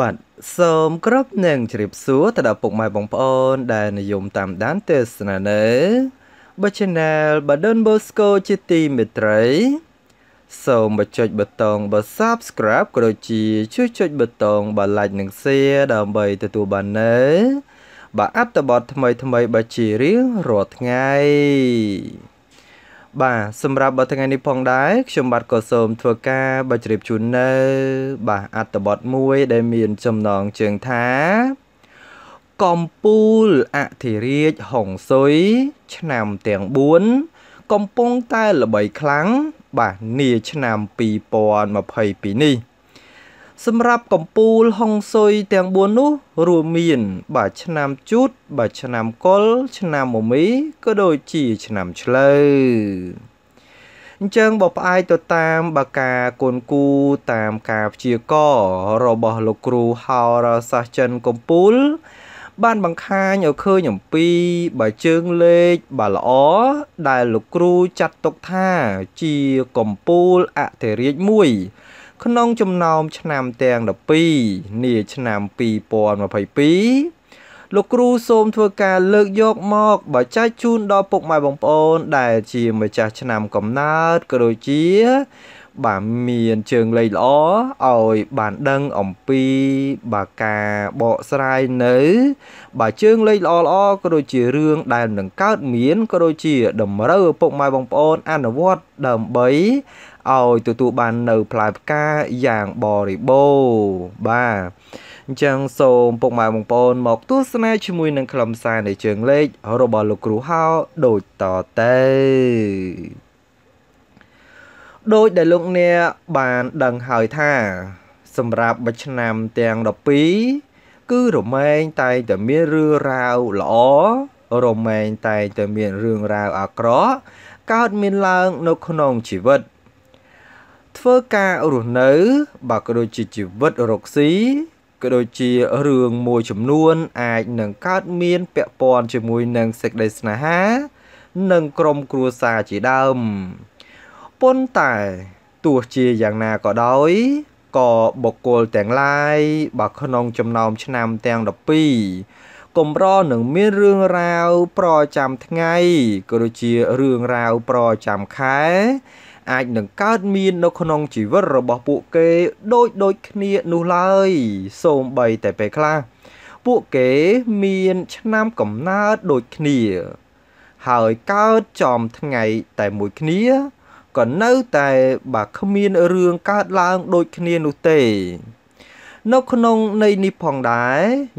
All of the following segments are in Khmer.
បាទសូមគោរពនឹងជ្រាបសួរទៅដល់ពុកម៉ែបងប្អូនដែលនិយមតាមដានទេសនានៅបិ Channel បដិនបូស្កូជាទីមេត្រី សូមបញ្ចុចប៊ូតុងបើ Subscribe ក៏ដូចជា ជួយចុចប៊ូតុងបើ Like និង Share ដើម្បីទទួលបាននៅបាទអត្ថបទថ្មីថ្មីបើជារៀងរាល់ថ្ងៃបាទសម្រាប់បើថ្ងៃនេះផងដែរខ្ញុំបាទក៏សូមធ្វើការបើជ្រាបជូននៅ បាទអត្តបទមួយដែលមានចំណងជើងថា កំពូលអធិរាជហុងស៊ុយឆ្នាំទាំង4កំពុងតែល្បីខ្លាំងបាទនាឆ្នាំ2022នេះសម្រាប់កំពូលហុងស៊ុយទាំង4នោះរួមមាន បាទឆ្នាំជូត បាទឆ្នាំកុលឆ្នាំមមីក៏ដូចជាឆ្នាំឆ្លូវអញ្ចឹងបើផ្អែកទៅតាមបាកាកូនគូតាមការព្យាកររបស់លោកគ្រូហោរាសាស្ត្រចិនកំពូល បានបង្ខាញឲ្យឃើញអំពីបើជើងលេខបើល្អដែលលោកគ្រូចាត់ទុកថាជាកំពូលអធិរាជមួយក្នុងចំណោមឆ្នាំទាំង12នាឆ្នាំ2022លោកគ្រូសូមធ្វើការលើកយកមក បើចែកជូនដល់ពុកម៉ែបងប្អូនដែលជាម្ចាស់ឆ្នាំកំណើតក៏ដូចជាបាទមានជើងលេខល្អឲ្យបានដឹងអំពី បាទការបកស្រាយនៅ បាទជើងលេខល្អល្អក៏ដូចជារឿងដែលនឹងកើតមានក៏ដូចជាតម្រូវឪពុកម៉ែបងប្អូនអនុវត្តដើម្បីឲ្យទទួលបាននៅ ផ្លែផ្កាយ៉ាងបរិបូរណ៍បាទអញ្ចឹងសូមពុកម៉ែបងប្អូនមកទស្សនាជាមួយនឹងខ្លឹមសារនៃជើងលេខរបស់លោកគ្រូហៅដូចតទៅដោយដែលលោកអ្នកបានដឹងហើយថា សម្រាប់មួយឆ្នាំទាំង12គឺរមែងតែងតែមានរឿងរ៉ាវល្អរមែងតែងតែមានរឿងរ៉ាវអាក្រក់កើតមានឡើងនៅក្នុងជីវិត ធ្វើការរស់នៅបើក៏ដូចជាជីវិតរកស៊ីក៏ដូចជារឿងមួយចំនួនអាចនឹងកើតមាន ពាក់ព័ន្ធជាមួយនឹងសេចក្តីស្នេហា និងក្រុមគ្រួសារជាដើមប៉ុន្តែទោះជាយ៉ាងណាក៏ដោយក៏បុគ្គលទាំងឡាយបើក្នុងចំណោមឆ្នាំទាំង12កម្រនឹងមានរឿងរ៉ាវប្រចាំថ្ងៃក៏ដូចជារឿងរ៉ាវប្រចាំខែ អាចនឹងកើតមាននៅក្នុងជីវិតរបស់ពួកគេដូចដូចគ្នានោះឡើយ សូម្បីតែពេលខ្លះពួកគេមានឆ្នាំកំណើតដូចគ្នា ហើយកើតចំថ្ងៃតែមួយគ្នាក៏នៅតែបើគ្មានរឿងកើតឡើងដូចគ្នានោះទេ នៅក្នុងន័យនេះផងដែរ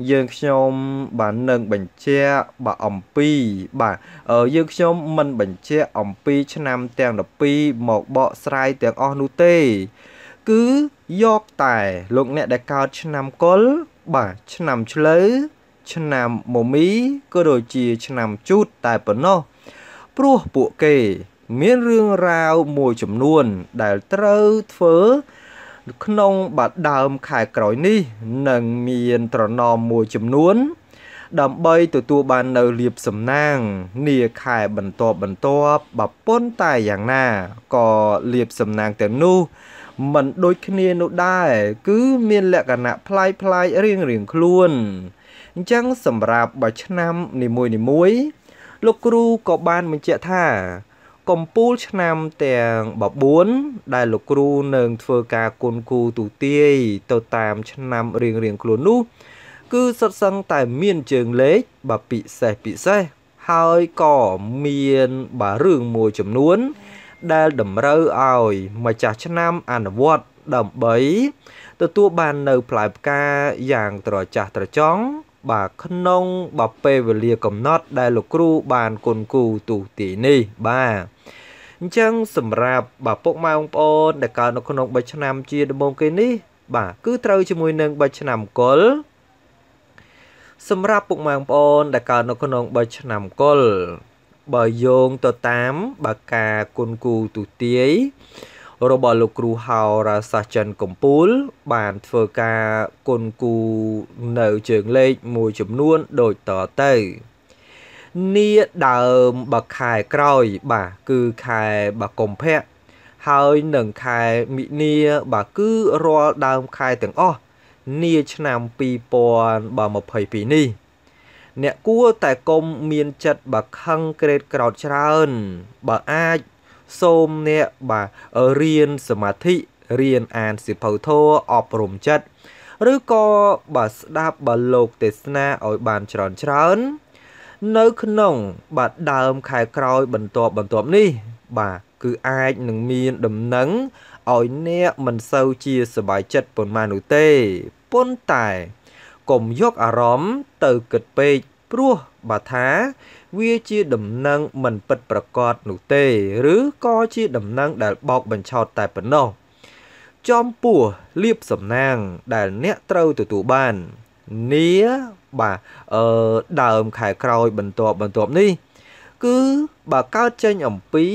យើងខ្ញុំបាទនឹងបញ្ជាក់បាទអំពី បាទយើងខ្ញុំមិនបញ្ជាក់អំពី ឆ្នាំទាំង12មកបកស្រាយទាំងអស់នោះទេគឺយកតែលោកអ្នកដែលកើតឆ្នាំកុលបាទឆ្នាំឆ្លូវឆ្នាំមមីក៏ដូចជាឆ្នាំជូតតែប៉ុណ្ណោះ ព្រោះពួកគេមានរឿងរ៉ាវមួយចំនួនដែលត្រូវធ្វើ ក្នុងបាត់ដើមខែក្រោយនេះនឹងមានត្រណមមួយចំនួន ដើម្បីទទួលបាននៅលៀបសំណាងនាខែបន្តបន្ទាប់បប៉ុន្តែយ៉ាងណាក៏លៀបសំណាងទាំងនោះมันដូចគ្នានោះដែរគឺមានលក្ខណៈប្លែកប្លែករៀងរៀងខ្លួនអញ្ចឹងសម្រាប់បើឆ្នាំនីមួយៗលោកគ្រូក៏បានបញ្ជាក់ថាកំពូលឆ្នាំទាំង14ដែលលោកគ្រូនឹងធ្វើការគុណគូទូទាយទៅតាមឆ្នាំរៀងរៀងខ្លួននោះគឺសុទ្ធសឹងតែមានជើងលេខបើពិសេសពិសេសហើយក៏មានបារឿងមួយចំនួន ដែលតម្រូវឲ្យម្ចាស់ឆ្នាំអនុវត្តដើម្បីទទួលបាននៅ ផ្លែផ្កាយ៉ាងត្រចះត្រចង់បាទក្នុងបពេលវេលាកំណត់ ដែលលោកគ្រូបានគុណគូទូទីនេះបាទអញ្ចឹងសម្រាប់បាទពុកម៉ែបងប្អូនដែលកើតនៅក្នុង3ឆ្នាំជាដំបូងគេនេះ បាទគឺត្រូវជាមួយនឹង3ឆ្នាំកុលសម្រាប់ពុកម៉ែបងប្អូនដែលកើតនៅក្នុង3ឆ្នាំកុលបើយោងទៅតាមបើការគុណគូទូទាយរបស់លោកគ្រូហោរាសាស្ត្រចិនកំពូលបានធ្វើការគុណគូនៅជើងលេខមួយចំនួនដូចតទៅនីដើមបខែក្រោយបាទគឺខែបកុម្ភៈហើយនឹងខែមិនិលបាទគឺរាល់ដើមខែទាំងអស់នីឆ្នាំ2022នេះ អ្នកគួរតែកុំមានចិត្តបាខឹងក្រេតក្រោតច្រើន បើអាចសូមអ្នកបាទរៀនសមាធិរៀនអានសិភៅធម៌អប់រំចិត្តឬក៏បាទស្ដាប់បាទលោកទេសនាឲ្យបានច្រើនច្រើននៅក្នុងបាទដើមខែក្រោយបន្តបន្តនេះ បាទគឺអាចនឹងមានដំណឹងឲ្យអ្នកមិនសូវជាសบายចិត្តប៉ុន្មាននោះទេប៉ុន្តែកុំយកអារម្មណ៍ទៅគិតពេកព្រោះបើថាវាជាដំណឹងមិនពិតប្រាកដនោះទេ ឬក៏ជាដំណឹងដែលបោកបញ្ឆោតតែប៉ុណ្ណោះចំពោះលៀបសំណាងដែលអ្នកត្រូវទទួលបាននីបាទអឺដើមខែក្រោយបន្ទាប់បន្ទាប់នេះ គឺបើកើតចេញអំពី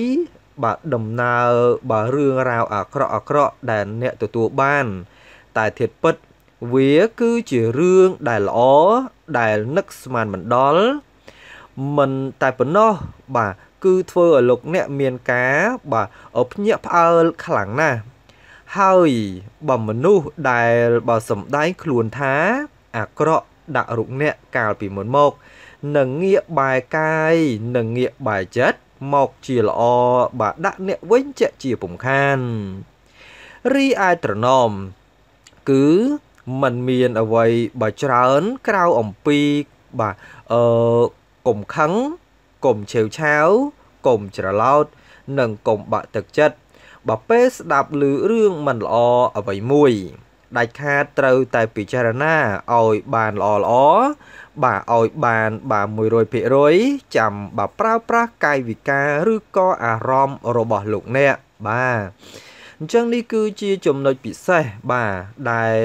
បាទដំណើរបាទរឿងរ៉ាវអាក្រក់អាក្រក់ដែលអ្នកទទួលបាន តែធៀបពិតវាគឺជារឿងដែលល្អដែលនឹកស្មានមិនដល់មិនតែប៉ុណ្ណោះបាទគឺធ្វើឲ្យលោកអ្នកមានការបាទភ្ញាក់ផ្អើលខ្លាំងណាស់ហើយបើមនុស្សដែលបើសំដែងខ្លួនថា អាក្រក់ដាក់រុកអ្នកកាលពីមុនមកនឹងងាកបែរកាយនឹងងាកបែរចិត្តមកជាល្អបាទដាក់អ្នកវិញជាជាពំខានរីឯត្រណមគឺมันមានអ្វីបើច្រើនក្រៅអំពីបាទអឺកុំខឹងកុំឆេវឆាវកុំច្រឡោត និងកុំបាក់ទឹកចិត្តបើពេលស្ដាប់ឮរឿងមិនល្អអ្វីមួយដាច់ខាតត្រូវតែពិចារណាឲ្យបានល្អល្អបាទឲ្យបានបាទ100%ចាំបាទប្រើប្រាស់កាយវិការឬក៏អារម្មណ៍របស់លោកអ្នកបាទអញ្ចឹងនេះគឺជាចំណុចពិសេសបាទដែល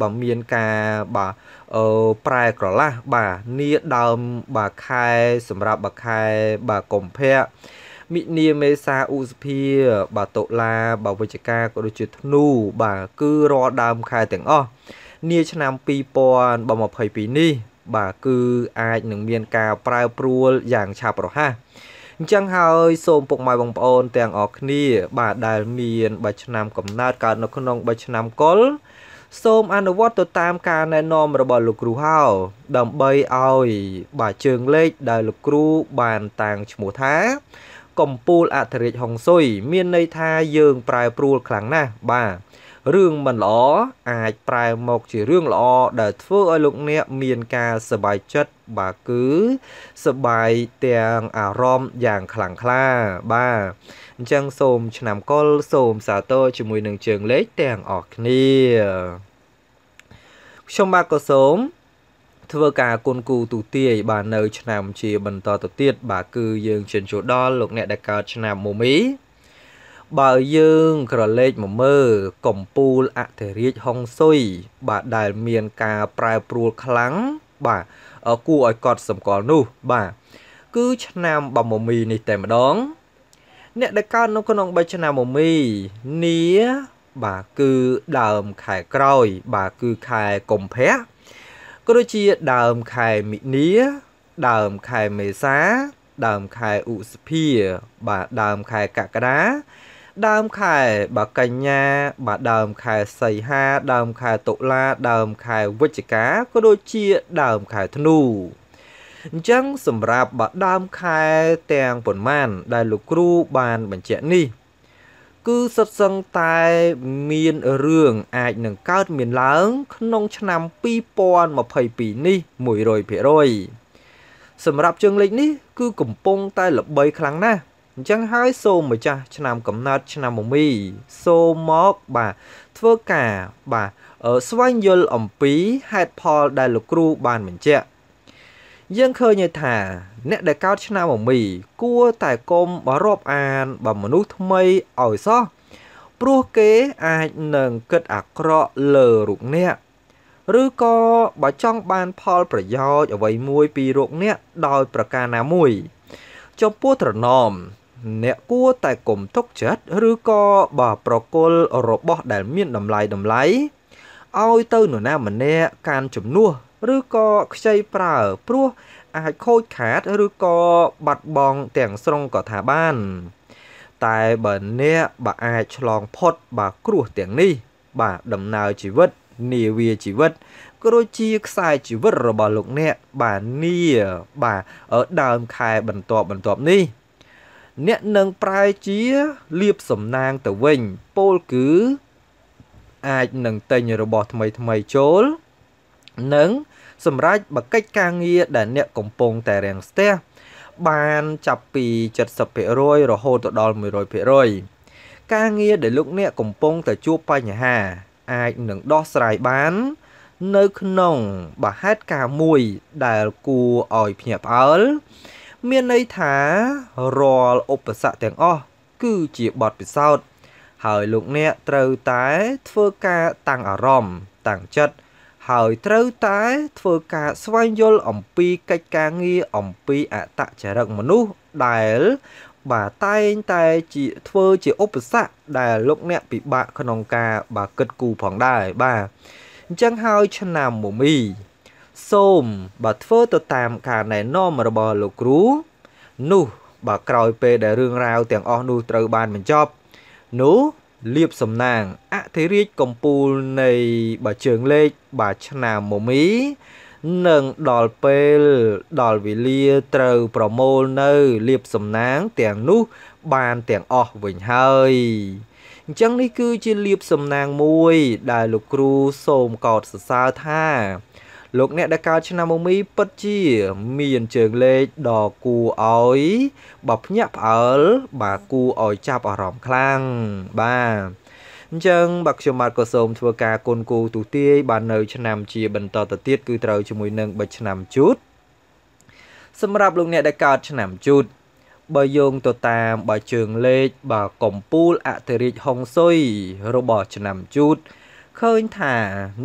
បើមានការបាទអឺប្រែក្រឡាស់បាទនីដើមបាទខែសម្រាប់បាទខែបាទកុម្ភៈមិនិមេសាឧសភាបាទតុលាបាទវិជ្ជការក៏ដូចជាធ្នូបាទគឺរាល់ដើមខែទាំងអស់នាឆ្នាំ2022នេះបាទគឺអាចនឹងមានការប្រែប្រួលយ៉ាងឆាប់រហ័សអញ្ចឹងហើយសូមពុកម៉ែបងប្អូនទាំងអស់គ្នា បាទដែលមានបច្ចឆ្នាំកំណើតកើតនៅក្នុងបច្ចឆ្នាំកុលសូមអនុវត្តទៅតាមការណែនាំរបស់លោកគ្រូហៅដើម្បីឲ្យបាទជើងលេខដែលលោកគ្រូ បានតាំងឈ្មោះថាកម្ពូលអធិរាជហុងស៊ុយមានន័យថាយើងប្រែប្រួលខ្លាំងណាស់បាទរឿងមិនល្អអាចប្រែមក ជារឿងល្អដែលធ្វើឲ្យលោកអ្នក មានការសប្បាយចិត្តបាទគឺសប្បាយទាំងអារម្មណ៍យ៉ាងខ្លាំងក្លាបាទអញ្ចឹងសូមឆ្នាំកុលសូមសាទរជាមួយនឹងជើងលេខទាំងអស់គ្នា ខ្ញុំបាទក៏សូម ធ្វើការគុណគូទូទាយបាទនៅ ឆ្នាំជាបន្តទៅទៀតបាទគឺយើងជិនចូលដល់លោកអ្នកដែលកើតឆ្នាំមូមីបើយើងក្រឡេកមកមើលកំពូលអធិរាជហុងស៊ុយបាទដែលមានការប្រែប្រួលខ្លាំងបាទគួរឲ្យកត់សម្គាល់នោះ បាទគឺឆ្នាំបមមីនេះតែម្ដង អ្នកដែលកើតនៅក្នុង3ឆ្នាំបមមីនីបាទគឺដើមខែក្រោយ បាទគឺខែកុម្ភៈក៏ដូចជាដើមខែមិនិលដើមខែមេសាដើមខែឧសភាបាទដើមខែកក្កដាដើមខែបើកញ្ញា បាទដើមខែសីហាដើមខែតុលាដើមខែវិច្ឆិកាក៏ដូចជាដើមខែធ្នូអញ្ចឹងសម្រាប់បើដើមខែទាំងប៉ុន្មាន ដែលលោកគ្រូបានបញ្ជាក់នេះគឺសុទ្ធសឹងតែមានរឿងអាចនឹងកើតមានឡើង ក្នុងឆ្នាំ2022នេះ100%សម្រាប់ជើងលេខនេះ គឺ កំពុងតែល្បីខ្លាំងណាស់អញ្ចឹងហើយសូមម្ចាស់ឆ្នាំកំណត់ឆ្នាំមមីសូមមកបាទធ្វើការបាទស្វែងយល់អំពីហេតុផលដែលលោកគ្រូបានបញ្ជាក់យើងឃើញថាអ្នកដែលកោតឆ្នាំមមី គួរតែកុំបរាប់អានបើមនុស្សថ្មីឲ្យសោះព្រោះគេអាចនឹងគិតអាក្រក់លើរូបអ្នក ឬក៏បើចង់បានផលប្រយោជន៍អ្វីមួយពីរូបអ្នក ដោយប្រការណាមួយចំពោះត្រណមអ្នកគួរតែកុំទុកចិត្តឬក៏បើប្រគល់របស់ដែលមានតម្លៃតម្លៃឲ្យទៅនរណាម្នាក់ការជំនួសឬក៏ខ្ចីប្រើ ព្រោះអាចខូចខាតឬក៏បាត់បង់ទាំងស្រុងក៏ថាបាន តែបើអ្នកបើអាចឆ្លងផុត បាទគ្រោះទាំងនេះ បាទដំណើរជីវិតនាវាជីវិតក៏ដូចជាខ្សែជីវិតរបស់លោកអ្នកបាទនាបាទដើមខែបន្តបន្ទាប់នេះអ្នកនឹងប្រែជាលៀបសំណាងទៅវិញពោលគឺ អាចនឹងទិញរបស់ថ្មីថ្មីចូល និងសម្រាប់បកិច្ចការងារដែលអ្នកកំពុងតែរាំងស្ទះបានចាប់ពី70%រហូតដល់100%ការងារដែលលោកអ្នកកំពុងតែជួបបញ្ហា អាចនឹងដោះស្រាយបាន នៅក្នុងបហេតការមួយដែលគួរឲ្យភ្ញាក់ផ្អើលមានន័យថារាល់ឧបសគ្គទាំងអស់គឺជាបទពិសោធន៍ហើយលោកអ្នកត្រូវតែ ធ្វើការតាំងអារម្មណ៍តាំងចិត្តហើយត្រូវតែធ្វើការស្វែងយល់អំពីកិច្ចការងារអំពីអតចរិតមនុស្សដែល បាទតែងតែជា ធ្វើជាឧបសគ្គដែលលោកអ្នកពិបាកក្នុងការ បាទគិតគូរផងដែរបាទអញ្ចឹងហើយឆ្នាំមមីសូមបើធ្វើទៅតាមការណែនាំរបស់លោកគ្រូនោះបើក្រោយពេលដែលរឿងរ៉ាវទាំងអស់នោះត្រូវបានបញ្ចប់ នោះលៀបសំណាងអធិរាជកំពូលនៃបាជើងលេខបាឆ្នាំមមីនឹងដល់ពេលដល់វេលាត្រូវប្រមូលនៅលៀបសំណាងទាំងនោះបានទាំងអស់វិញហើយអញ្ចឹងនេះគឺជាលៀបសំណាងមួយ ដែលលោកគ្រូសូមកោតសរសើរថាលោកអ្នកដែលកើតឆ្នាំមមីពិតជាមានជើងលេខដ៏គួរឲ្យបបភ្ញាក់ផ្អើលបាទគួរឲ្យចាប់អារម្មណ៍ខ្លាំងបាទអញ្ចឹងបាទខ្ញុំបាទក៏សូមធ្វើការគុណគូទូទាយបាទនៅ ឆ្នាំជាបន្តទៅទៀតគឺត្រូវជាមួយនឹងបិចឆ្នាំជូតសម្រាប់លោកអ្នកដែលកើតឆ្នាំជូតបើយោងទៅតាមបើជើងលេខបើកំពូលអធិរាជហុងស៊ុយរបស់ឆ្នាំជូតឃើញថា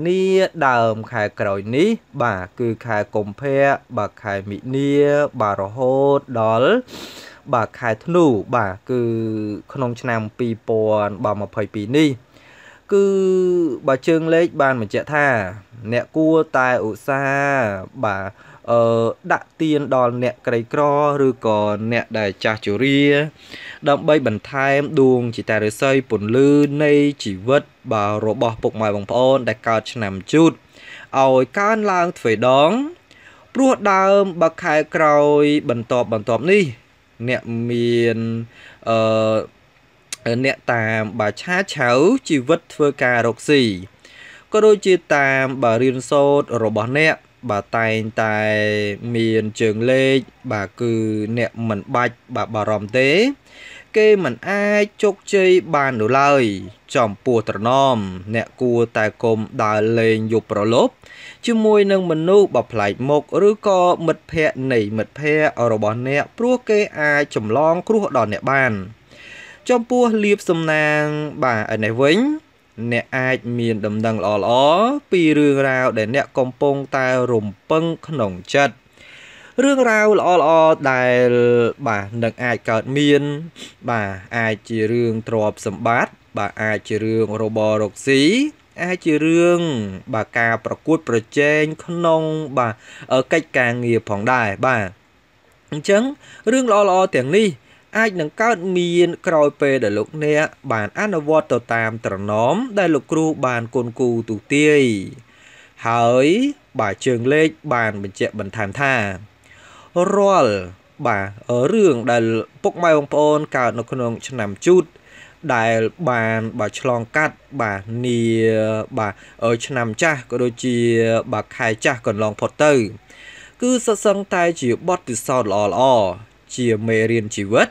នីដើមខែក្រោយនេះ បាទគឺខែកុម្ភៈបាទខែមិនិលបាទរហូតដល់បាទខែធ្នូបាទគឺក្នុងឆ្នាំ2022នេះគឺបើជើងលេខបានបញ្ជាក់ថា អ្នកគួរតែឧស្សាហ៍បាទអឺដាក់ទៀនដល់អ្នកក្រីក្រឬក៏អ្នកដែលចាស់ជរា ដើម្បីបន្ថែមដួងជាតារិស័យពន្លឺនៃជីវិតបាទរបស់ពុកម៉ែបងប្អូន ដែលកើតឆ្នាំជូតឲ្យកើនឡើងទ្វេដងព្រោះដើមបើខែក្រោយបន្តបន្តនេះ អ្នកមានអឺអ្នកតាមបាឆាឆៅជីវិតធ្វើការរកស៊ីក៏ដូចជាតាមបារៀនសូត្ររបស់អ្នកបាទតែងតែមានជើងលេខបាទគឺអ្នកមិនបាច់បាទបារម្ភទេ គេមិនអាចជោគជ័យបាននោះឡើយចំពោះត្រណមអ្នកគួរតែគុំដើរលេងយប់ប្រឡប់ជាមួយនឹងមនុស្សបប្លែកមុខឬក៏មិត្តភ័ក្តិនៃ មិត្តភ័ក្តិរបស់អ្នកព្រោះគេអាចចម្លងគ្រោះដល់អ្នកបាន ចំពោះលៀបសំណាងបាទឯនេះវិញអ្នកអាចមាន ដំណឹងល្អៗពីរឿងរ៉ាវដែលអ្នកកំពុងតែរំពឹងក្នុងចិត្តរឿងរ៉ាវល្អៗដែលបាទនឹងអាចកើតមាន បាទអាចជារឿងទ្រព្យសម្បត្តិបាទអាចជារឿងរបររកស៊ីអាចជារឿង បាទការប្រកួតប្រជែងក្នុង បាទកិច្ចការងារផងដែរបាទអញ្ចឹងរឿងល្អៗទាំងនេះអាចនឹងកើតមានក្រោយពេលដែលលោកអ្នកបានអនុវត្តទៅតាមត្រណមដែលលោកគ្រូបានគុណគូទូទាយហើយបាទជើងលេខបានបញ្ជាក់បន្ថែមថារាល់បាទរឿងដែលពុកម៉ែបងប្អូនកើតនៅក្នុងឆ្នាំជូតដែលបានបាទឆ្លងកាត់បាទនីបាទឆ្នាំចាស់ក៏ដូចជាបាទខែចាស់កន្លងផុតទៅ គឺសសឹងតែជាបទពិសោធន៍ល្អល្អជាមេរៀនជីវិត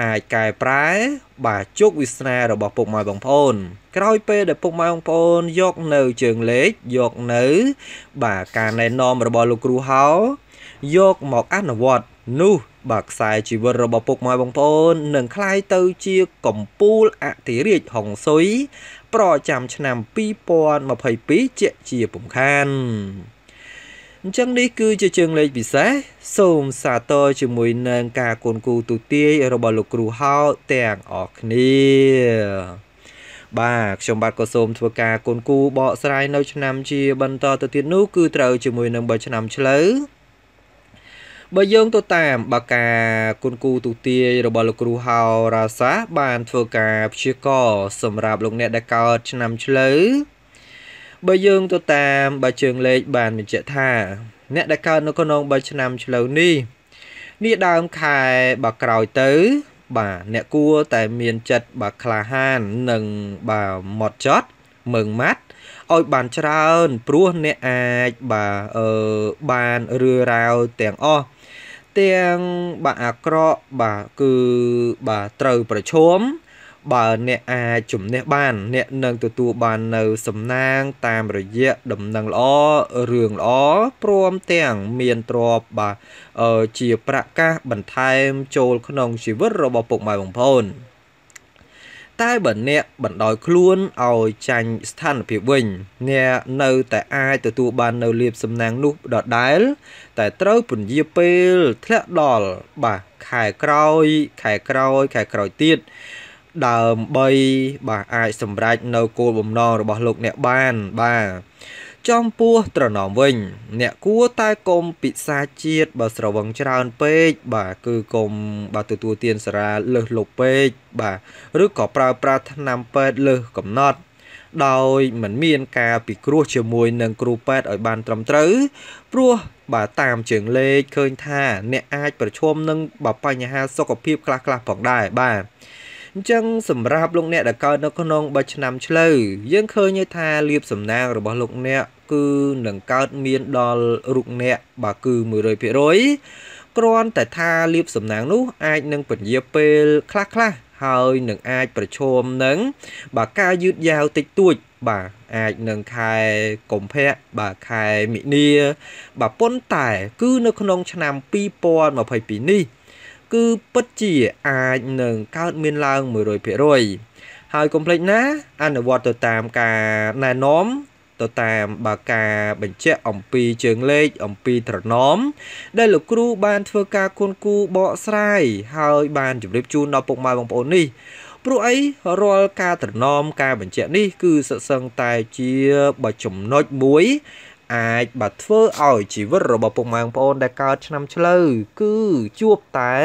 អាចកែប្រែបាទជោគវាសនារបស់ពុកម៉ែបងប្អូន ក្រោយពេលដែលពុកម៉ែបងប្អូនយកនៅជើងលេខយកនៅ បាទការណែនាំរបស់លោកគ្រូហៅយកមកអនុវត្តនោះ បាទខ្សែជីវិតរបស់ពុកម៉ែបងប្អូននឹងคล้ายទៅជាកំពូលអធិរាជហុងស៊ុយប្រចាំឆ្នាំ2022ជាជាពំខានអញ្ចឹងនេះគឺជាជើងលេខពិសេសសូមសាទរជាមួយនឹងការគូនគូទូទាយរបស់លោកគ្រូហោទាំងអស់គ្នាបាទខ្ញុំបាទក៏សូមធ្វើការគូនគូបកស្រាយនៅ ឆ្នាំជា បន្តទៅទៀតនោះគឺត្រូវជាមួយនឹងបើឆ្នាំឆ្លូវបើយើងទៅតាមបើការគុណគូទូទាយរបស់លោកគ្រូហៅរាសាបានធ្វើការ ព្យាករសម្រាប់លោកអ្នកដែលកើតឆ្នាំឆ្លូវបើយើងទៅតាមបើជើងលេខបានបញ្ជាក់ថាអ្នកដែលកើតនៅក្នុង3ឆ្នាំឆ្លូវនេះនេះដើមខែបើក្រោយទៅ បាទអ្នកគួរតែមានចិត្តបើក្លាហាននិងបើមត់ចត់មឹងម៉ាត់ឲ្យបានច្រើន ព្រោះអ្នកអាចបាទអឺបានរឿរ៉ាវទាំងអស់ទាំងបាទអាក្រក់បាទគឺបាទត្រូវប្រឈមបើអ្នកអាចជំនះបាន អ្នកនឹងទទួលបាននៅសំណាងតាមរយៈដំណឹងល្អរឿងល្អព្រមទាំងមានទ្រព្យបាទជាប្រកាសបន្ថែមចូលក្នុងជីវិតរបស់ពុកម៉ែបងប្អូនតែបើអ្នកបណ្ដោយខ្លួនឲ្យចាញ់ស្ថានភាពវិញ អ្នកនៅតែអាចទទួលបាននៅលៀបសំណាងនោះដដែលតែត្រូវពន្យាពេលធ្លាក់ដល់បាទខែក្រោយ ខែក្រោយខែក្រោយទៀតដើម្បីបាទអាចសម្រេចនៅគោលបំណងរបស់លោកអ្នកបានបាទចំពោះត្រណមវិញ អ្នកគួរតែកុំពិសាជាតិបើស្រវឹងច្រើនពេកបាទគឺកុំបាទទទួលទានសារ៉ាលើសលប់ពេកបាទឬក៏ប្រើប្រាស់ថ្នាំពេទ្យលើសកំណត់ដោយមិនមានការពិគ្រោះជាមួយនឹងគ្រូពេទ្យឲ្យបានត្រឹមត្រូវព្រោះបាទតាមជើងលេខឃើញថាអ្នកអាចប្រឈមនឹងបញ្ហាសុខភាពខ្លះៗផងដែរបាទអញ្ចឹងសម្រាប់លោកអ្នកដែលកើតនៅក្នុងបឆ្នាំឆ្លូវយើងឃើញថាលៀបសំណាងរបស់លោកអ្នកគឺនឹងកើតមានដល់រូបអ្នកបាទគឺ100%គ្រាន់តែថាលៀបសំណាងនោះអាចនឹងពន្យាពេលខ្លះខ្លះហើយនឹងអាចប្រឈមនឹងបាទការយឺតយ៉ាវតិចតួច បាទអាចនឹងខែកុម្ភៈបាទខែមិនិនា បាទប៉ុន្តែគឺនៅក្នុងឆ្នាំ2022នេះគឺពិតជាអាចនឹងកើតមានឡើង100%ហើយកុំភ្លេចណាអនុវត្តទៅតាមការណែនាំទៅតាមបើការបញ្ជាក់អំពីជើងលេខអំពីត្រណមដែលលោកគ្រូបានធ្វើការគុណគូបកស្រាយហើយបានជម្រាបជូនដល់ពុកម៉ែបងប្អូននេះព្រោះអីរាល់ការត្រណមការបញ្ជាក់នេះគឺសិតសឹងតែជាបចំណុចមួយអាចបាទធ្វើឲ្យជីវិតរបស់ពុកម៉ែបងប្អូនដែលកើតឆ្នាំឆ្លូវគឺជួបតែ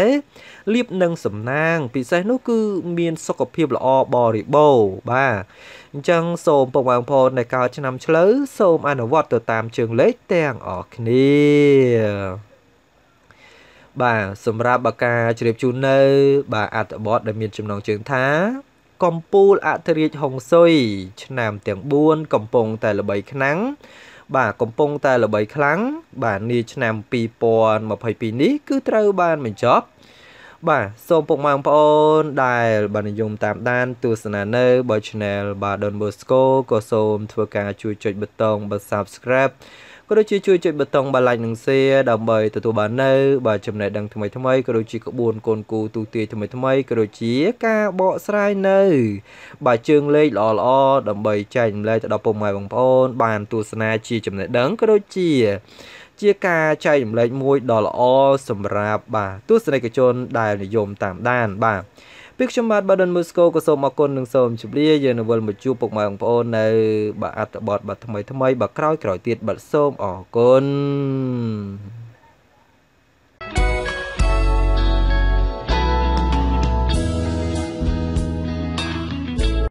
លៀបនឹងសំណាងពិសេសនោះគឺមានសុខភាពល្អបរិបូរបាទអញ្ចឹងសូមពុកម៉ែបងប្អូនដែលកើតឆ្នាំឆ្លូវសូមអនុវត្តទៅតាមជើងលេខទាំងអស់គ្នាបាទសម្រាប់បកាជ្រាបជូននៅ បាទអត្ថបទដែលមានចំណងជើងថាកម្ពុជាអធិរាជហុងស៊ុយឆ្នាំទាំង4កំពុងតែល្បីខ្លាំងបាទកំពុងតែល្បីខ្លាំងបាទនាឆ្នាំ2022នេះគឺត្រូវបានបញ្ចប់បាទសូមពុកម៉ែបងប្អូនដែលបាននិយមតាមដានទស្សនានៅបើ Channel បាទ Don Bosco ក៏សូមធ្វើការ ជួយចុចប៊ូតុងបើ Subscribe ក៏ដូចជាជួយចុចប៊ូតុងបាឡាញ់និង Share ដើម្បីទទួលបាននៅ បាទចំណេះដឹងថ្មីថ្មីក៏ដូចជាក្បួនកូនគូទូទាយថ្មីថ្មីក៏ដូចជាការបកស្រាយនៅ បាទជើងលេខល្អល្អដើម្បីចែករំលែកទៅដល់ពុកម៉ែបងប្អូន បានទស្សនាជាចំណេះដឹងក៏ដូចជា ជាការចែករំលែកមួយដ៏ល្អសម្រាប់បាទទស្សនិកជនដែលនិយមតាមដានបាទពីខ្ញុំបាទបាដិនមូស្កូក៏សូមអរគុណនិងសូមជម្រាបយើងនៅវិលមកជួបពុកម៉ែបងប្អូននៅបាទអត្តបទបាទថ្មីថ្មីបាទក្រោយក្រោយទៀតបាទសូមអរគុណ